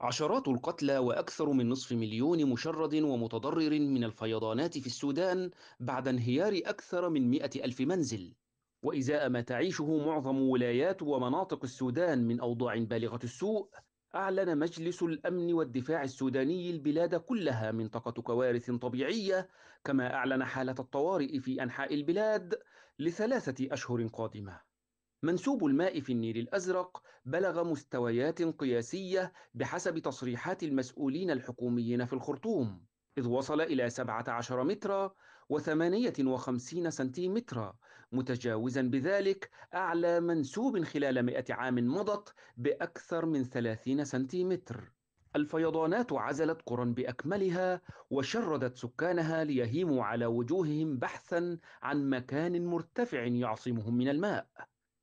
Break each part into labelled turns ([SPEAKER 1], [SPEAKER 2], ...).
[SPEAKER 1] عشرات القتلى واكثر من نصف مليون مشرد ومتضرر من الفيضانات في السودان بعد انهيار اكثر من مئة الف منزل وازاء ما تعيشه معظم ولايات ومناطق السودان من اوضاع بالغه السوء أعلن مجلس الأمن والدفاع السوداني البلاد كلها منطقة كوارث طبيعية كما أعلن حالة الطوارئ في أنحاء البلاد لثلاثة أشهر قادمة منسوب الماء في النيل الأزرق بلغ مستويات قياسية بحسب تصريحات المسؤولين الحكوميين في الخرطوم إذ وصل إلى 17 مترا و58 سنتيمترا متجاوزا بذلك أعلى منسوب خلال 100 عام مضت بأكثر من 30 سنتيمتر الفيضانات عزلت قرى باكملها وشردت سكانها ليهيموا على وجوههم بحثا عن مكان مرتفع يعصمهم من الماء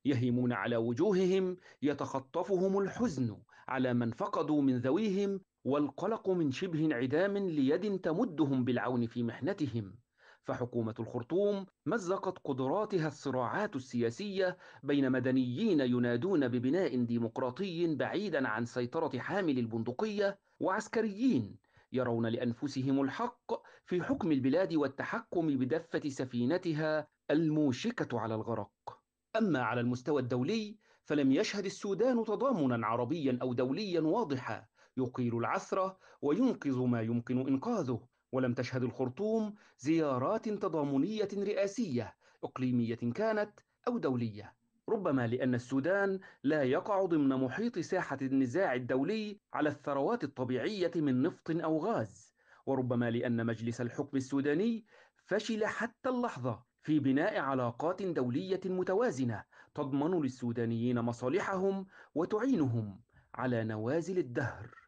[SPEAKER 1] يهيمون على وجوههم يتخطفهم الحزن على من فقدوا من ذويهم والقلق من شبه انعدام ليد تمدهم بالعون في محنتهم فحكومة الخرطوم مزقت قدراتها الصراعات السياسية بين مدنيين ينادون ببناء ديمقراطي بعيدا عن سيطرة حامل البندقية وعسكريين يرون لأنفسهم الحق في حكم البلاد والتحكم بدفة سفينتها الموشكة على الغرق أما على المستوى الدولي فلم يشهد السودان تضامنا عربيا أو دوليا واضحا يقيل العثرة وينقذ ما يمكن إنقاذه ولم تشهد الخرطوم زيارات تضامنية رئاسية إقليمية كانت أو دولية ربما لأن السودان لا يقع ضمن محيط ساحة النزاع الدولي على الثروات الطبيعية من نفط أو غاز وربما لأن مجلس الحكم السوداني فشل حتى اللحظة في بناء علاقات دولية متوازنة تضمن للسودانيين مصالحهم وتعينهم على نوازل الدهر